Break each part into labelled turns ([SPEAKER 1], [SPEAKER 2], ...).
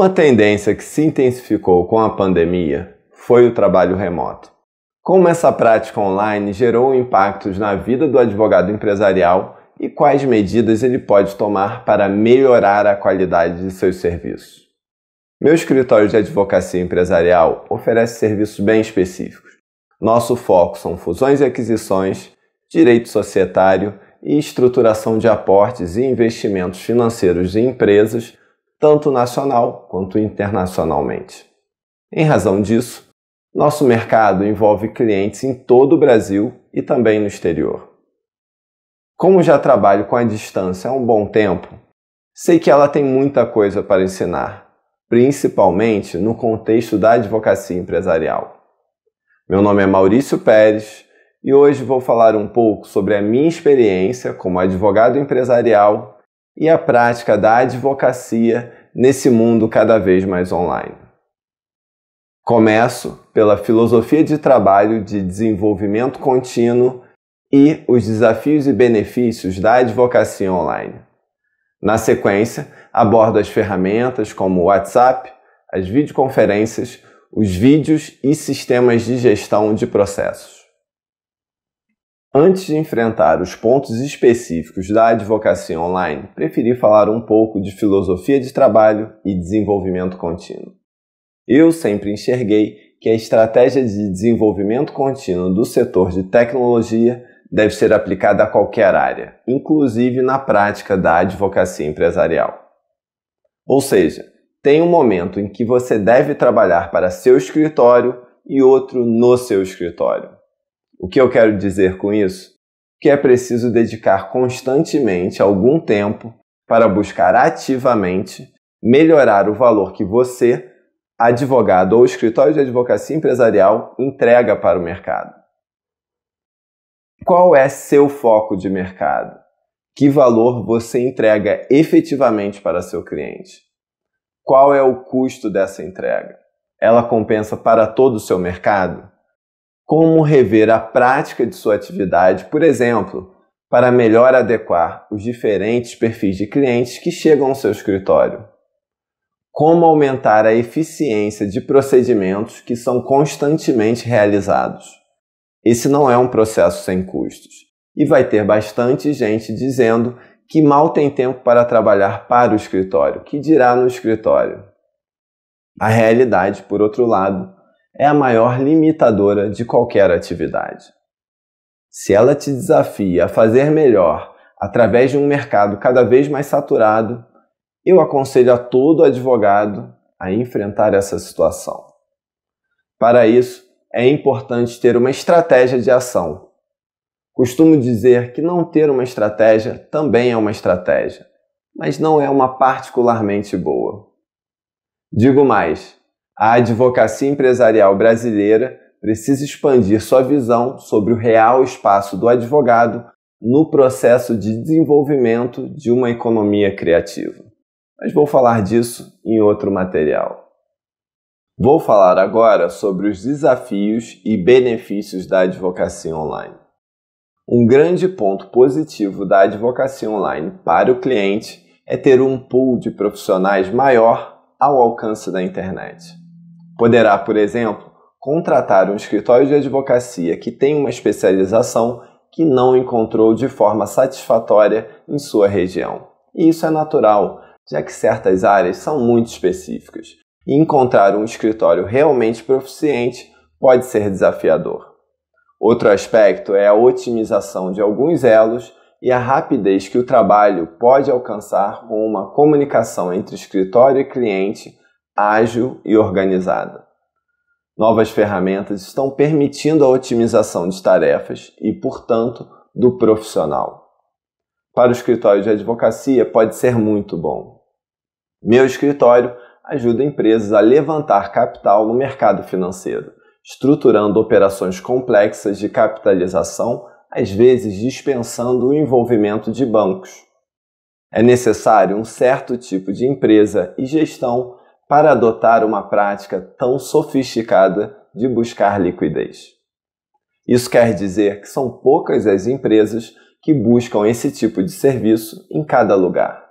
[SPEAKER 1] Uma tendência que se intensificou com a pandemia foi o trabalho remoto. Como essa prática online gerou impactos na vida do advogado empresarial e quais medidas ele pode tomar para melhorar a qualidade de seus serviços? Meu escritório de advocacia empresarial oferece serviços bem específicos. Nosso foco são fusões e aquisições, direito societário e estruturação de aportes e investimentos financeiros de empresas tanto nacional quanto internacionalmente. Em razão disso, nosso mercado envolve clientes em todo o Brasil e também no exterior. Como já trabalho com a distância há um bom tempo, sei que ela tem muita coisa para ensinar, principalmente no contexto da advocacia empresarial. Meu nome é Maurício Pérez e hoje vou falar um pouco sobre a minha experiência como advogado empresarial e a prática da advocacia nesse mundo cada vez mais online. Começo pela filosofia de trabalho de desenvolvimento contínuo e os desafios e benefícios da advocacia online. Na sequência, abordo as ferramentas como o WhatsApp, as videoconferências, os vídeos e sistemas de gestão de processos. Antes de enfrentar os pontos específicos da advocacia online, preferi falar um pouco de filosofia de trabalho e desenvolvimento contínuo. Eu sempre enxerguei que a estratégia de desenvolvimento contínuo do setor de tecnologia deve ser aplicada a qualquer área, inclusive na prática da advocacia empresarial. Ou seja, tem um momento em que você deve trabalhar para seu escritório e outro no seu escritório. O que eu quero dizer com isso? Que é preciso dedicar constantemente algum tempo para buscar ativamente melhorar o valor que você, advogado ou escritório de advocacia empresarial, entrega para o mercado. Qual é seu foco de mercado? Que valor você entrega efetivamente para seu cliente? Qual é o custo dessa entrega? Ela compensa para todo o seu mercado? como rever a prática de sua atividade, por exemplo, para melhor adequar os diferentes perfis de clientes que chegam ao seu escritório. Como aumentar a eficiência de procedimentos que são constantemente realizados. Esse não é um processo sem custos e vai ter bastante gente dizendo que mal tem tempo para trabalhar para o escritório, que dirá no escritório. A realidade, por outro lado, é a maior limitadora de qualquer atividade. Se ela te desafia a fazer melhor através de um mercado cada vez mais saturado, eu aconselho a todo advogado a enfrentar essa situação. Para isso, é importante ter uma estratégia de ação. Costumo dizer que não ter uma estratégia também é uma estratégia, mas não é uma particularmente boa. Digo mais, a advocacia empresarial brasileira precisa expandir sua visão sobre o real espaço do advogado no processo de desenvolvimento de uma economia criativa. Mas vou falar disso em outro material. Vou falar agora sobre os desafios e benefícios da advocacia online. Um grande ponto positivo da advocacia online para o cliente é ter um pool de profissionais maior ao alcance da internet poderá, por exemplo, contratar um escritório de advocacia que tem uma especialização que não encontrou de forma satisfatória em sua região. E isso é natural, já que certas áreas são muito específicas. E encontrar um escritório realmente proficiente pode ser desafiador. Outro aspecto é a otimização de alguns elos e a rapidez que o trabalho pode alcançar com uma comunicação entre escritório e cliente ágil e organizada. Novas ferramentas estão permitindo a otimização de tarefas e, portanto, do profissional. Para o escritório de advocacia, pode ser muito bom. Meu escritório ajuda empresas a levantar capital no mercado financeiro, estruturando operações complexas de capitalização, às vezes dispensando o envolvimento de bancos. É necessário um certo tipo de empresa e gestão para adotar uma prática tão sofisticada de buscar liquidez. Isso quer dizer que são poucas as empresas que buscam esse tipo de serviço em cada lugar.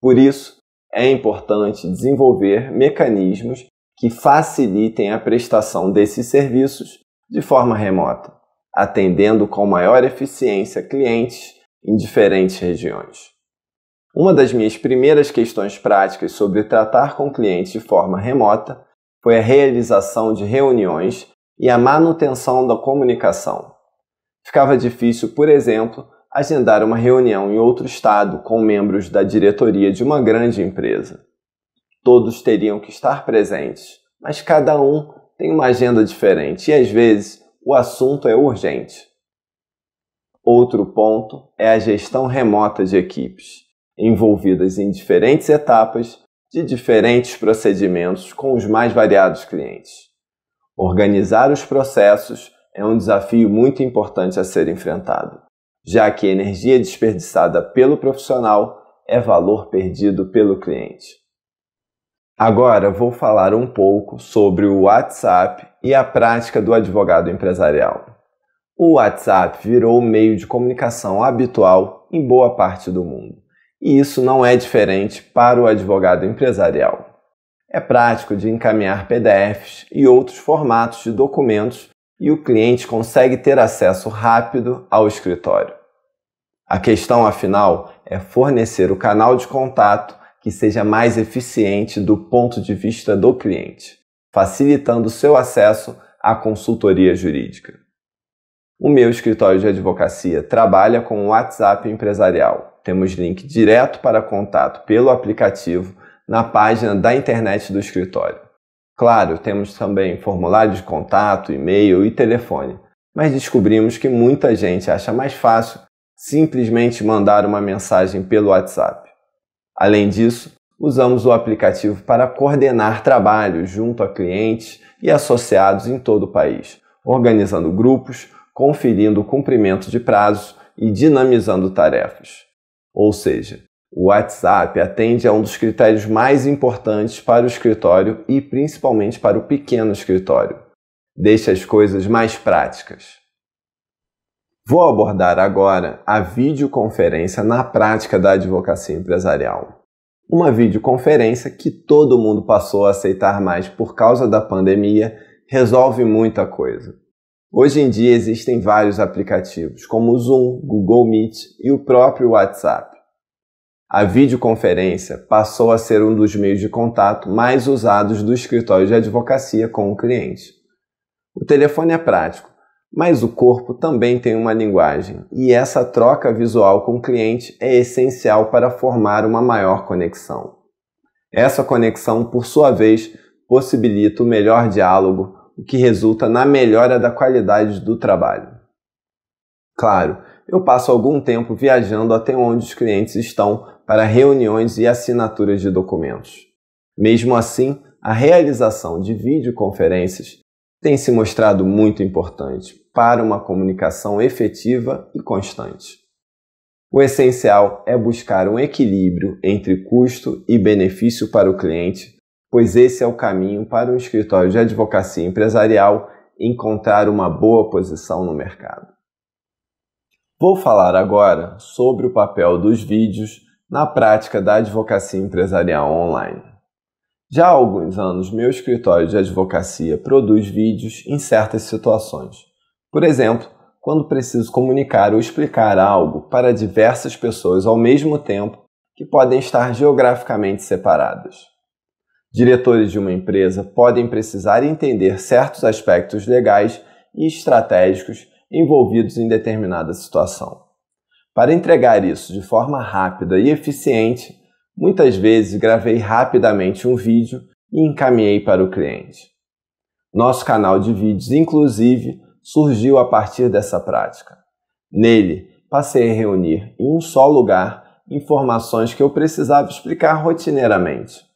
[SPEAKER 1] Por isso, é importante desenvolver mecanismos que facilitem a prestação desses serviços de forma remota, atendendo com maior eficiência clientes em diferentes regiões. Uma das minhas primeiras questões práticas sobre tratar com clientes de forma remota foi a realização de reuniões e a manutenção da comunicação. Ficava difícil, por exemplo, agendar uma reunião em outro estado com membros da diretoria de uma grande empresa. Todos teriam que estar presentes, mas cada um tem uma agenda diferente e às vezes o assunto é urgente. Outro ponto é a gestão remota de equipes envolvidas em diferentes etapas de diferentes procedimentos com os mais variados clientes. Organizar os processos é um desafio muito importante a ser enfrentado, já que energia desperdiçada pelo profissional é valor perdido pelo cliente. Agora vou falar um pouco sobre o WhatsApp e a prática do advogado empresarial. O WhatsApp virou o meio de comunicação habitual em boa parte do mundo. E isso não é diferente para o advogado empresarial. É prático de encaminhar PDFs e outros formatos de documentos e o cliente consegue ter acesso rápido ao escritório. A questão, afinal, é fornecer o canal de contato que seja mais eficiente do ponto de vista do cliente, facilitando seu acesso à consultoria jurídica. O meu escritório de advocacia trabalha com o WhatsApp empresarial. Temos link direto para contato pelo aplicativo na página da internet do escritório. Claro, temos também formulário de contato, e-mail e telefone, mas descobrimos que muita gente acha mais fácil simplesmente mandar uma mensagem pelo WhatsApp. Além disso, usamos o aplicativo para coordenar trabalhos junto a clientes e associados em todo o país, organizando grupos conferindo o cumprimento de prazos e dinamizando tarefas. Ou seja, o WhatsApp atende a um dos critérios mais importantes para o escritório e principalmente para o pequeno escritório. Deixa as coisas mais práticas. Vou abordar agora a videoconferência na prática da advocacia empresarial. Uma videoconferência que todo mundo passou a aceitar mais por causa da pandemia resolve muita coisa. Hoje em dia existem vários aplicativos, como o Zoom, Google Meet e o próprio WhatsApp. A videoconferência passou a ser um dos meios de contato mais usados do escritório de advocacia com o cliente. O telefone é prático, mas o corpo também tem uma linguagem, e essa troca visual com o cliente é essencial para formar uma maior conexão. Essa conexão, por sua vez, possibilita o melhor diálogo, o que resulta na melhora da qualidade do trabalho. Claro, eu passo algum tempo viajando até onde os clientes estão para reuniões e assinaturas de documentos. Mesmo assim, a realização de videoconferências tem se mostrado muito importante para uma comunicação efetiva e constante. O essencial é buscar um equilíbrio entre custo e benefício para o cliente pois esse é o caminho para um escritório de advocacia empresarial encontrar uma boa posição no mercado. Vou falar agora sobre o papel dos vídeos na prática da advocacia empresarial online. Já há alguns anos, meu escritório de advocacia produz vídeos em certas situações. Por exemplo, quando preciso comunicar ou explicar algo para diversas pessoas ao mesmo tempo que podem estar geograficamente separadas. Diretores de uma empresa podem precisar entender certos aspectos legais e estratégicos envolvidos em determinada situação. Para entregar isso de forma rápida e eficiente, muitas vezes gravei rapidamente um vídeo e encaminhei para o cliente. Nosso canal de vídeos, inclusive, surgiu a partir dessa prática. Nele, passei a reunir em um só lugar informações que eu precisava explicar rotineiramente.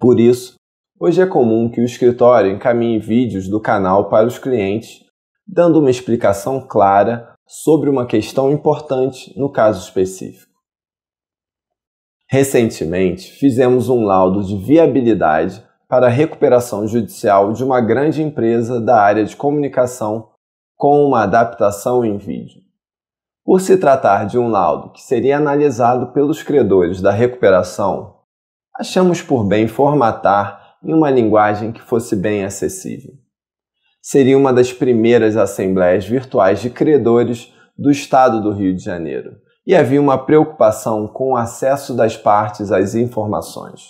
[SPEAKER 1] Por isso, hoje é comum que o escritório encaminhe vídeos do canal para os clientes, dando uma explicação clara sobre uma questão importante no caso específico. Recentemente, fizemos um laudo de viabilidade para a recuperação judicial de uma grande empresa da área de comunicação com uma adaptação em vídeo. Por se tratar de um laudo que seria analisado pelos credores da recuperação, achamos por bem formatar em uma linguagem que fosse bem acessível. Seria uma das primeiras assembleias virtuais de credores do Estado do Rio de Janeiro, e havia uma preocupação com o acesso das partes às informações.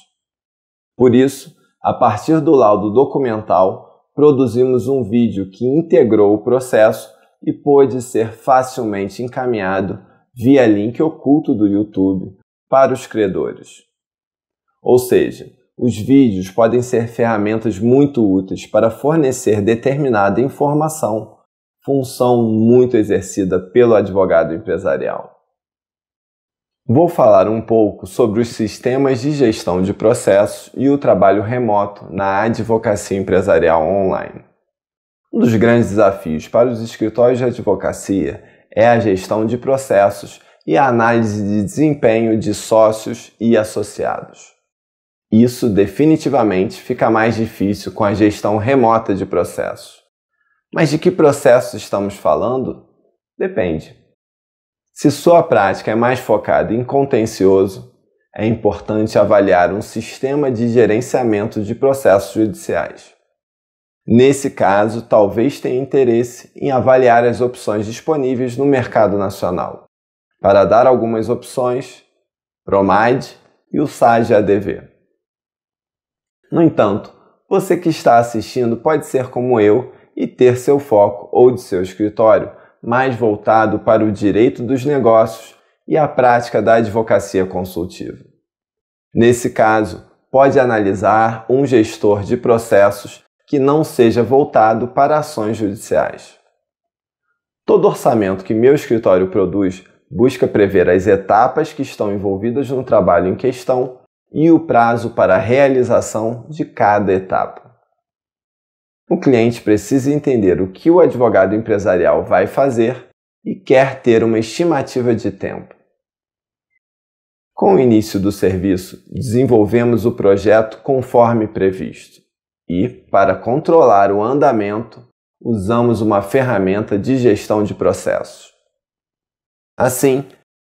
[SPEAKER 1] Por isso, a partir do laudo documental, produzimos um vídeo que integrou o processo e pôde ser facilmente encaminhado via link oculto do YouTube para os credores. Ou seja, os vídeos podem ser ferramentas muito úteis para fornecer determinada informação, função muito exercida pelo advogado empresarial. Vou falar um pouco sobre os sistemas de gestão de processos e o trabalho remoto na advocacia empresarial online. Um dos grandes desafios para os escritórios de advocacia é a gestão de processos e a análise de desempenho de sócios e associados. Isso definitivamente fica mais difícil com a gestão remota de processos. Mas de que processos estamos falando? Depende. Se sua prática é mais focada em contencioso, é importante avaliar um sistema de gerenciamento de processos judiciais. Nesse caso, talvez tenha interesse em avaliar as opções disponíveis no mercado nacional. Para dar algumas opções, Promad e o SAGE ADV. No entanto, você que está assistindo pode ser como eu e ter seu foco ou de seu escritório mais voltado para o direito dos negócios e a prática da advocacia consultiva. Nesse caso, pode analisar um gestor de processos que não seja voltado para ações judiciais. Todo orçamento que meu escritório produz busca prever as etapas que estão envolvidas no trabalho em questão e o prazo para a realização de cada etapa. O cliente precisa entender o que o advogado empresarial vai fazer e quer ter uma estimativa de tempo. Com o início do serviço, desenvolvemos o projeto conforme previsto e, para controlar o andamento, usamos uma ferramenta de gestão de processos. Assim,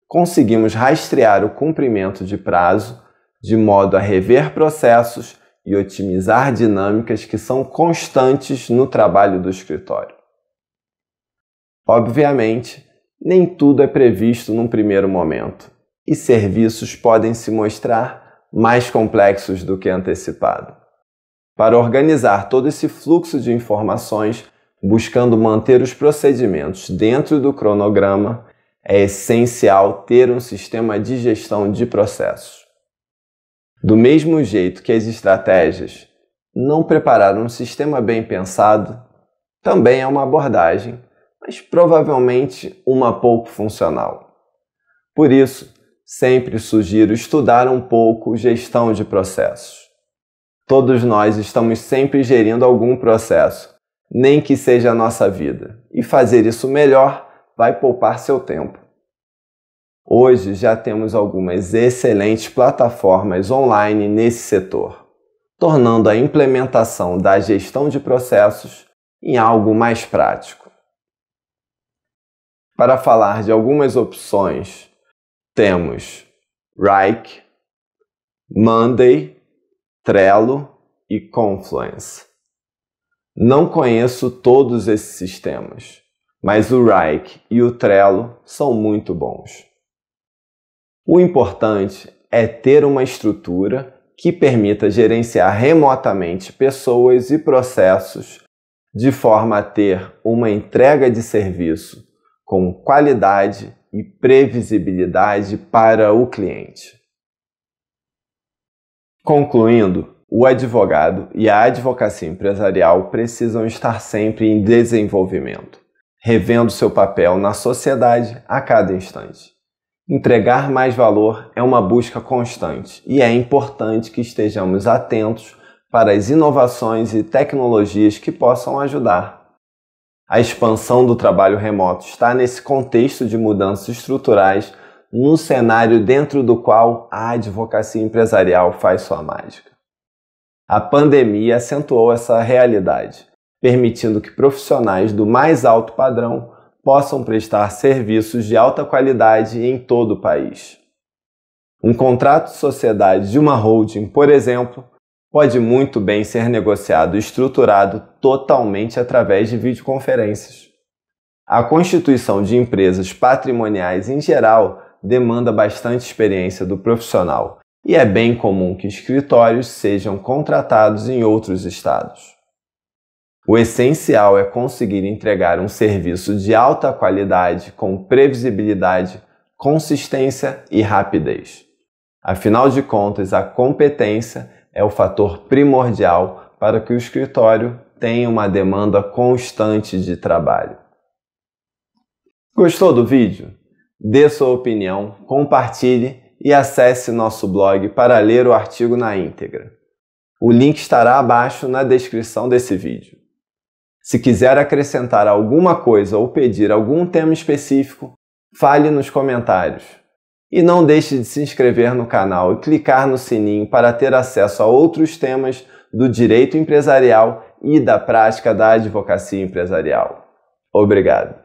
[SPEAKER 1] conseguimos rastrear o cumprimento de prazo de modo a rever processos e otimizar dinâmicas que são constantes no trabalho do escritório. Obviamente, nem tudo é previsto num primeiro momento, e serviços podem se mostrar mais complexos do que antecipado. Para organizar todo esse fluxo de informações, buscando manter os procedimentos dentro do cronograma, é essencial ter um sistema de gestão de processos. Do mesmo jeito que as estratégias não prepararam um sistema bem pensado, também é uma abordagem, mas provavelmente uma pouco funcional. Por isso, sempre sugiro estudar um pouco gestão de processos. Todos nós estamos sempre gerindo algum processo, nem que seja a nossa vida, e fazer isso melhor vai poupar seu tempo. Hoje já temos algumas excelentes plataformas online nesse setor, tornando a implementação da gestão de processos em algo mais prático. Para falar de algumas opções, temos Rike, Monday, Trello e Confluence. Não conheço todos esses sistemas, mas o Rike e o Trello são muito bons. O importante é ter uma estrutura que permita gerenciar remotamente pessoas e processos de forma a ter uma entrega de serviço com qualidade e previsibilidade para o cliente. Concluindo, o advogado e a advocacia empresarial precisam estar sempre em desenvolvimento, revendo seu papel na sociedade a cada instante. Entregar mais valor é uma busca constante e é importante que estejamos atentos para as inovações e tecnologias que possam ajudar. A expansão do trabalho remoto está nesse contexto de mudanças estruturais, num cenário dentro do qual a advocacia empresarial faz sua mágica. A pandemia acentuou essa realidade, permitindo que profissionais do mais alto padrão possam prestar serviços de alta qualidade em todo o país. Um contrato de sociedade de uma holding, por exemplo, pode muito bem ser negociado e estruturado totalmente através de videoconferências. A constituição de empresas patrimoniais em geral demanda bastante experiência do profissional e é bem comum que escritórios sejam contratados em outros estados. O essencial é conseguir entregar um serviço de alta qualidade com previsibilidade, consistência e rapidez. Afinal de contas, a competência é o fator primordial para que o escritório tenha uma demanda constante de trabalho. Gostou do vídeo? Dê sua opinião, compartilhe e acesse nosso blog para ler o artigo na íntegra. O link estará abaixo na descrição desse vídeo. Se quiser acrescentar alguma coisa ou pedir algum tema específico, fale nos comentários. E não deixe de se inscrever no canal e clicar no sininho para ter acesso a outros temas do direito empresarial e da prática da advocacia empresarial. Obrigado.